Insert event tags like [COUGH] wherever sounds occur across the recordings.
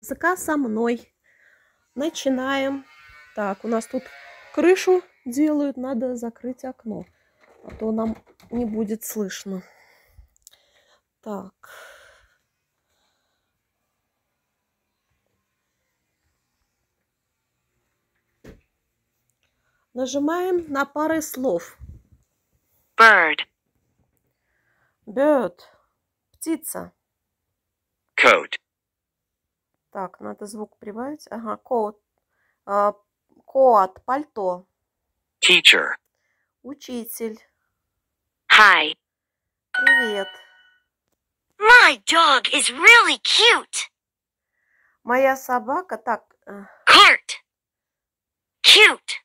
языка со мной. Начинаем. Так, у нас тут крышу делают, надо закрыть окно, а то нам не будет слышно. Так. Нажимаем на пары слов. Bird. Bird. Птица. Coat. Так, надо звук прибавить. Ага, коат. А, коат, пальто. Teacher. Учитель. Hi. Привет. My dog is really cute. Моя собака так... Э, Cart. Cute.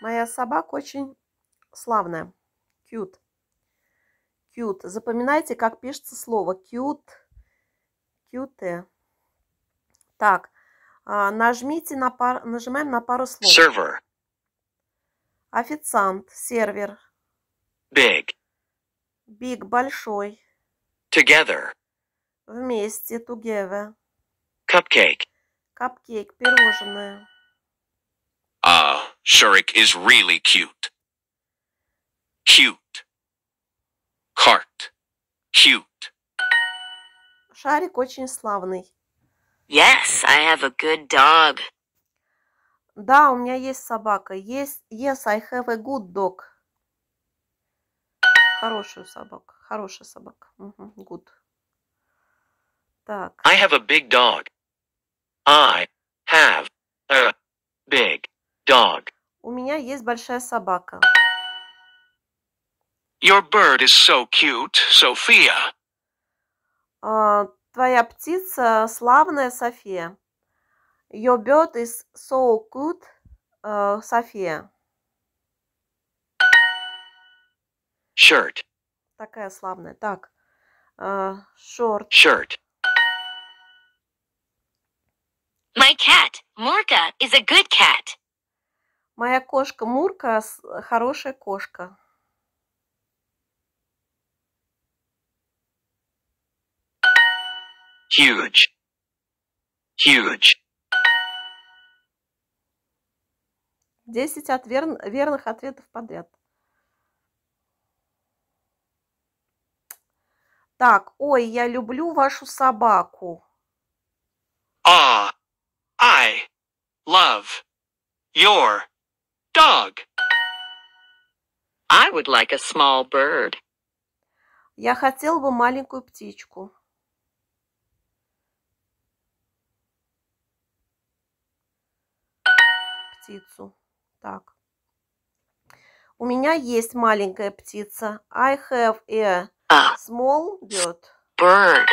Моя собака очень славная. Cute. Cute. Запоминайте, как пишется слово cute. Cute. Так, а, нажмите на пар... нажимаем на пару слов. Server. Официант, сервер. Big. Big, большой. Together. Вместе, together. Cupcake. Капкейк, пирожное. Ah, uh, Shurik is really cute. Cute. Cart. Cute. Шарик очень славный. Yes, I have a good dog. Да, у меня есть собака. Есть. Yes, I have a good dog. Хорошую собаку. Хорошая собака. Угу, good. Так. I have a big dog. I have a big dog. У меня есть большая собака. Your bird is so cute, Sophia. Uh, Твоя птица славная София. Your bird is so good, uh, София. Shirt. Такая славная. Так. Э, шорт. Uh, Shirt. My cat, Murka, is a good cat. Моя кошка Мурка э, хорошая кошка. huge, huge. Десять отвер... верных ответов подряд. Так, ой, я люблю вашу собаку. Ah, I love your dog. I would like a small bird. Я хотел бы маленькую птичку. птицу. Так. У меня есть маленькая птица. I have a small bird. Bird.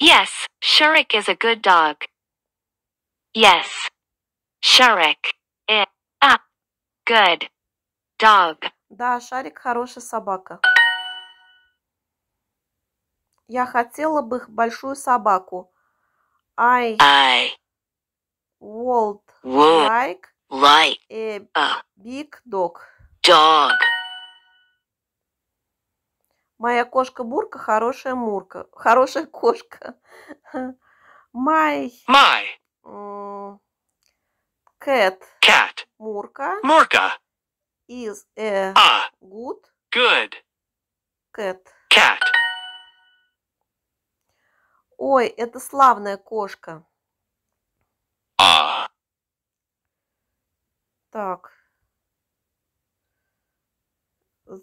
Yes, Shurik is a good dog. Yes, Shurik is a good dog. Да, Шарик хорошая собака. Я хотела бы большую собаку. I, I World like like a big dog. Dog. Моя кошка Бурка хорошая мурка. Хорошая кошка. My. My. Cat. Cat. Мурка. Мурка. Is a, a а. good. Good. Cat. Cat. Ой, это славная кошка. Так.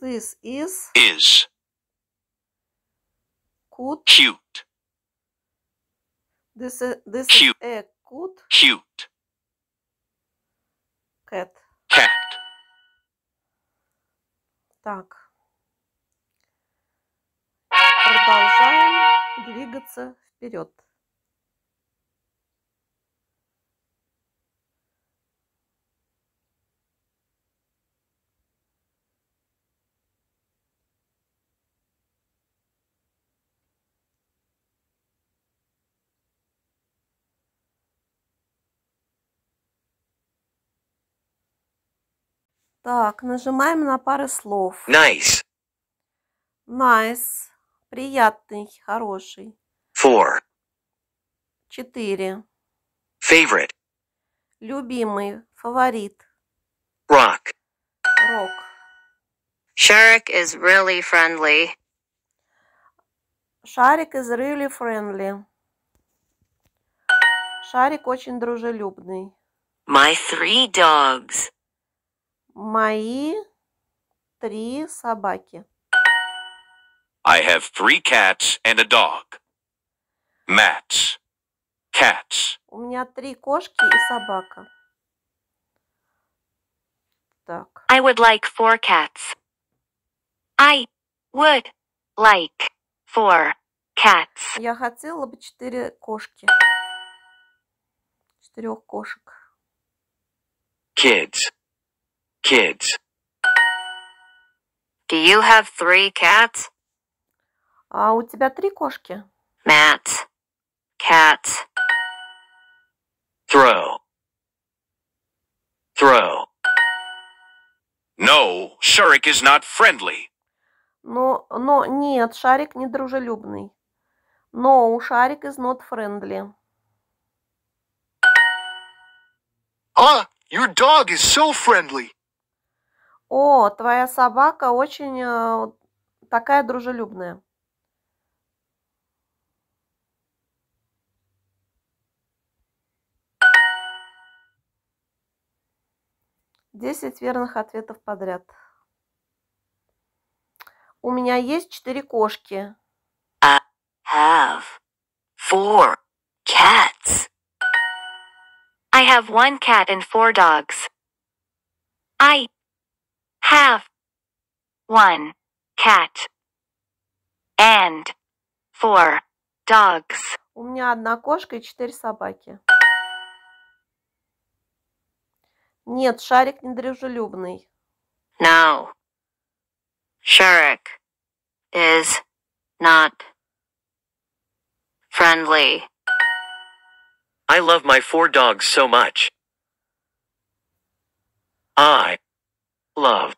This is is good. cute. This is this cute. is a good cute cat. Cat. Так. Продолжаем двигаться вперед. Так, нажимаем на пары слов. Nice. Nice. Приятный, хороший. Four. Четыре. Favorite. Любимый, фаворит. Rock. rock. Шарик is really friendly. Шарик is really friendly. Шарик очень дружелюбный. My three dogs. Мои три собаки. I have three cats and a dog. Mats. Cats. У меня три кошки и собака. Так. I would like four cats. I would like four cats. Я хотела бы четыре кошки. Четырех кошек. Kids. kids. Do you have three cats? А у тебя три кошки? Mats. Cats. Throw. Throw. No, Shurik is not friendly. Но, но нет, шарик не дружелюбный. No, шарик is not friendly. Ah, your dog is so friendly. О, твоя собака очень э, такая дружелюбная. Десять верных ответов подряд. У меня есть четыре кошки. I have four cats. I have one cat and four dogs. I have one cat and four dogs. У меня одна кошка и четыре собаки. Нет, шарик недружелюбный. No. Sharik is not friendly. I love my four dogs so much. I love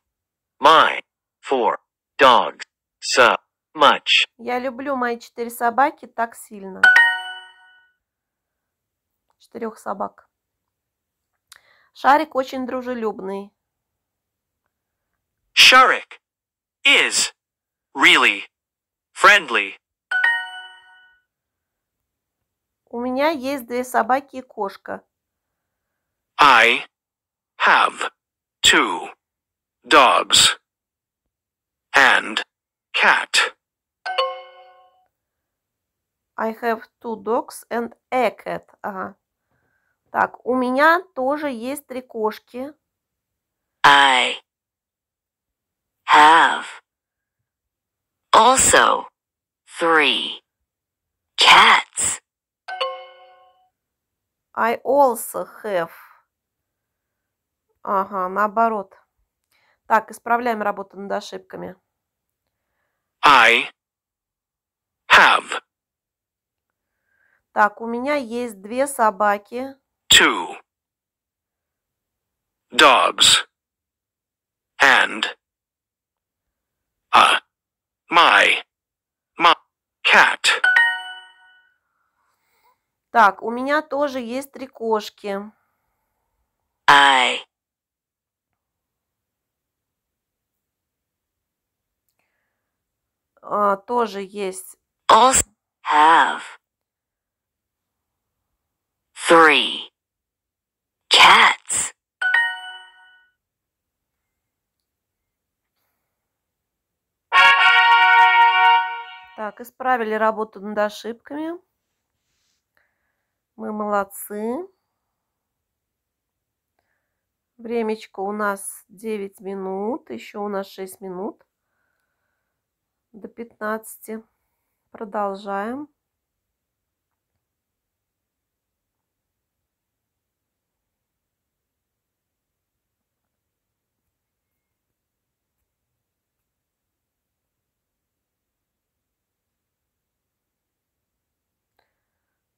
my four dogs so much. Я люблю мои четыре собаки так сильно. Четырех собак. Шарик очень дружелюбный. Шарик is really friendly. У меня есть две собаки и кошка. I have two dogs and cat. I have two dogs and a cat. Ага. Так, у меня тоже есть три кошки. I have also three cats. I also have. Ага, наоборот. Так, исправляем работу над ошибками. I have. Так, у меня есть две собаки. Two dogs and a my my cat. Так, у меня тоже есть три кошки. I э, тоже есть also have three cats. Так, исправили работу над ошибками. Мы молодцы. Времечко у нас 9 минут, еще у нас 6 минут до 15. Продолжаем.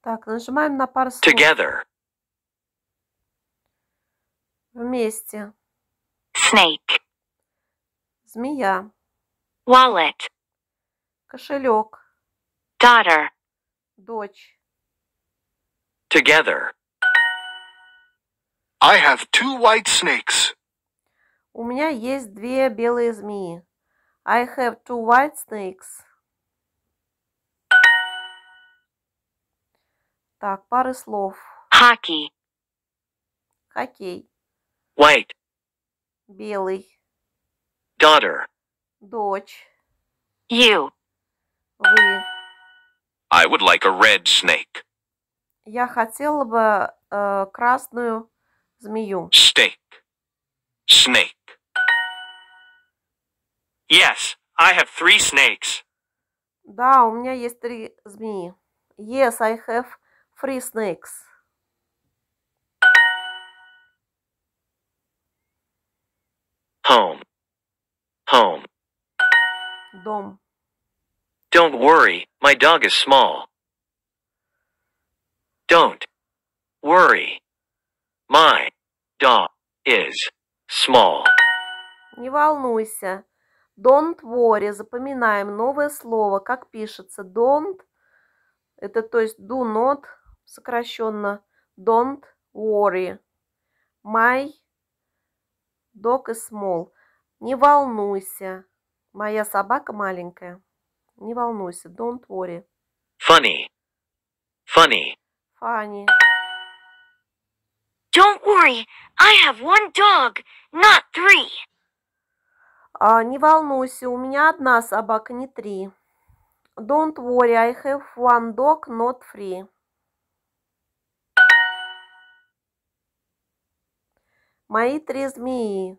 Так, нажимаем на пару слов. Together. Вместе. Snake. Змея. Wallet. Кошелек. Daughter. Дочь. Together. I have two white snakes. У меня есть две белые змеи. I have two white snakes. Так, пары слов. Hockey. Хоккей. White. Белый. Daughter. Дочь. You вы? I would like a red snake. Я хотела бы э, красную змею. Steak. Snake. Yes, I have three snakes. Да, у меня есть три змеи. Yes, I have three snakes. Home. Home. Дом. Don't worry, my dog is small. Don't worry. My dog is small. Не волнуйся. Don't worry. Запоминаем новое слово. Как пишется don't? Это то есть do not, сокращенно don't worry. My dog is small. Не волнуйся. Моя собака маленькая. Не волнуйся. Don't worry. Funny. Funny. Funny. Don't worry. I have one dog, not three. А, не волнуйся, у меня одна собака, не три. Don't worry, I have one dog, not three. Мои три змеи.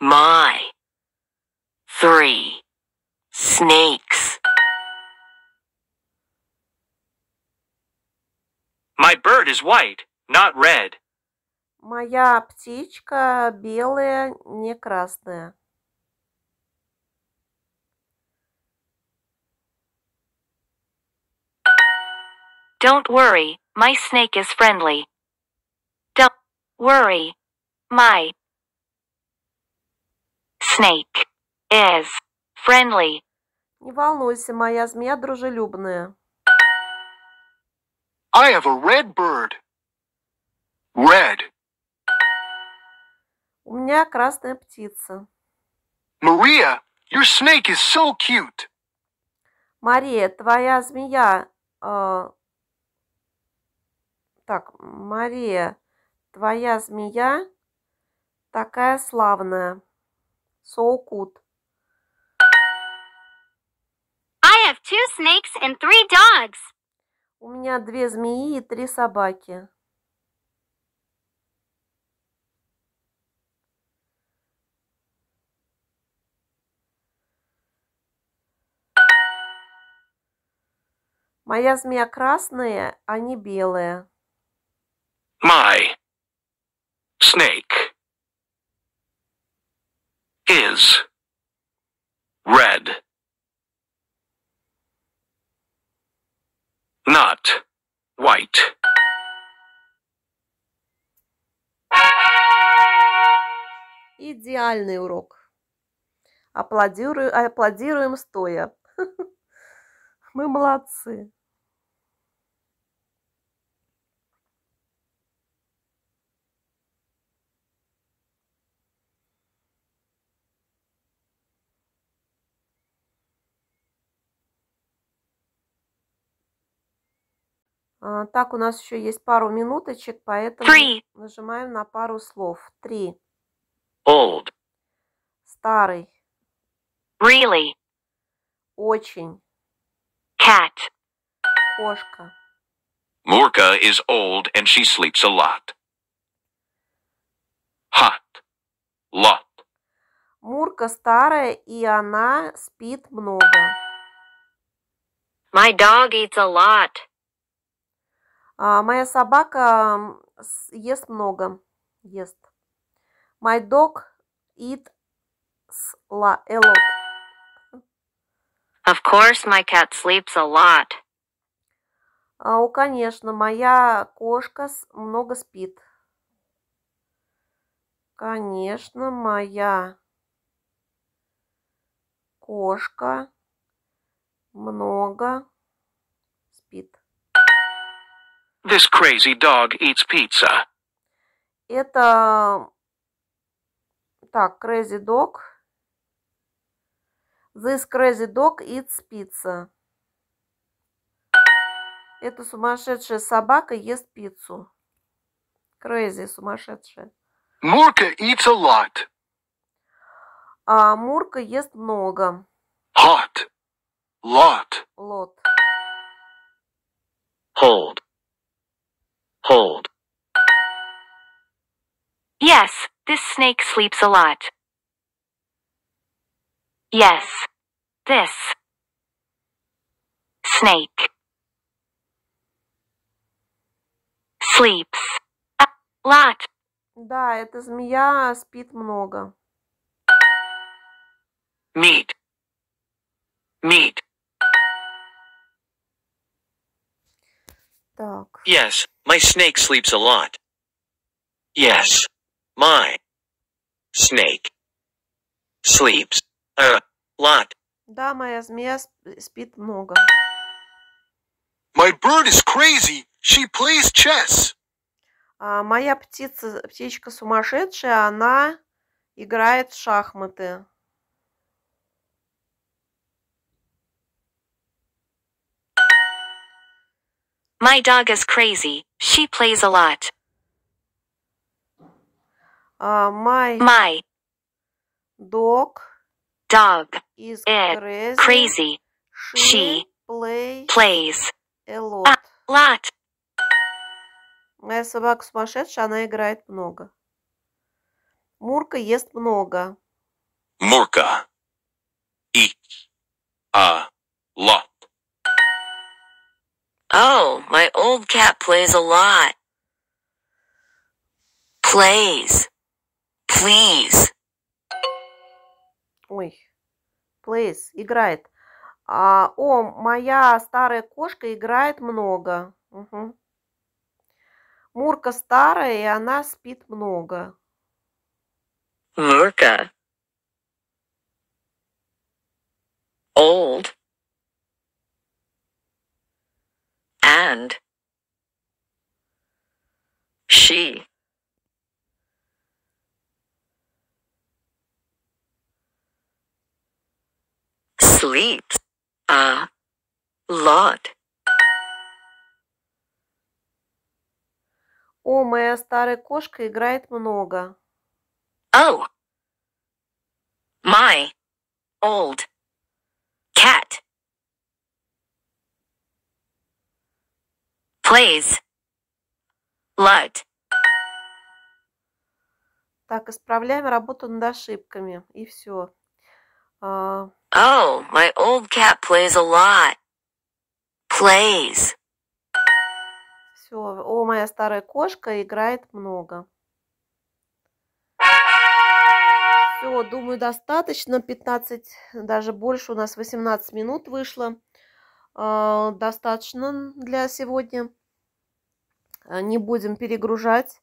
My three Snakes. My bird is white, not red. Моя птичка белая, не красная. Don't worry, my snake is friendly. Don't worry, my snake is friendly. Не волнуйся, моя змея дружелюбная. I have a red bird. Red. У меня красная птица. Maria, your snake is so cute. Мария, твоя змея... Э... Так, Мария, твоя змея такая славная. So good. two snakes and three dogs. У меня две змеи и три собаки. Моя змея красная, а не белая. My snake is red. Not white. Идеальный урок. Аплодирую, аплодируем стоя. [LAUGHS] Мы молодцы. А, так, у нас еще есть пару минуточек, поэтому Three. нажимаем на пару слов. Три. Old. Старый. Really. Очень. Cat. Кошка. Murka is old and she sleeps a lot. Hot. Lot. Мурка старая и она спит много. My dog eats a lot. А, моя собака ест много. Ест. My dog eats a lot. Of course, my cat sleeps a lot. А, о, конечно, моя кошка много спит. Конечно, моя кошка много спит. This crazy dog eats pizza. Это... Так, crazy dog. This crazy dog eats pizza. Это сумасшедшая собака ест пиццу. Crazy, сумасшедшая. Мурка eats a lot. А Мурка ест много. Hot. Lot. Lot. Hold. Hold. Yes, this snake sleeps a lot. Yes. This. Snake. Sleeps. A lot. Да, эта змея спит много. Meat. Meat. Так. Yes, my snake sleeps a lot. Yes. My snake sleeps a lot. Да, моя змея спит много. My bird is crazy. She plays chess. моя птица, птичка сумасшедшая, она играет в шахматы. My dog is crazy. She plays a lot. Uh, my, my dog, dog is crazy. crazy. She, she play plays a lot. A lot. Моя собака сумасшедшая, она играет много. Мурка ест много. Мурка. Eat a lot. Oh, my old cat plays a lot. Plays. Please. Ой, plays, играет. А, о, моя старая кошка играет много. Угу. Мурка старая, и она спит много. Мурка sleeps a lot. О, моя старая кошка играет много. Oh, my old cat plays lot. Так, исправляем работу над ошибками. И все. А, Oh, my old cat plays a lot. Plays. Все, о, моя старая кошка играет много. Все, думаю, достаточно. 15, даже больше у нас 18 минут вышло. Э, достаточно для сегодня. А, не будем перегружать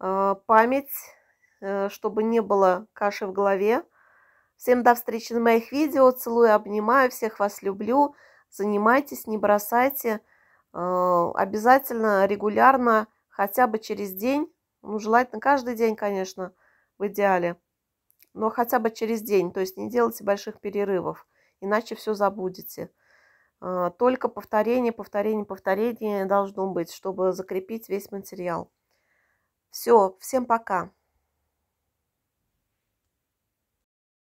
э, память, э, чтобы не было каши в голове. Всем до встречи на моих видео. Целую, обнимаю, всех вас люблю. Занимайтесь, не бросайте. Э, обязательно регулярно, хотя бы через день. Ну, желательно каждый день, конечно, в идеале. Но хотя бы через день. То есть не делайте больших перерывов, иначе все забудете. Э, только повторение, повторение, повторение должно быть, чтобы закрепить весь материал. Все, всем пока.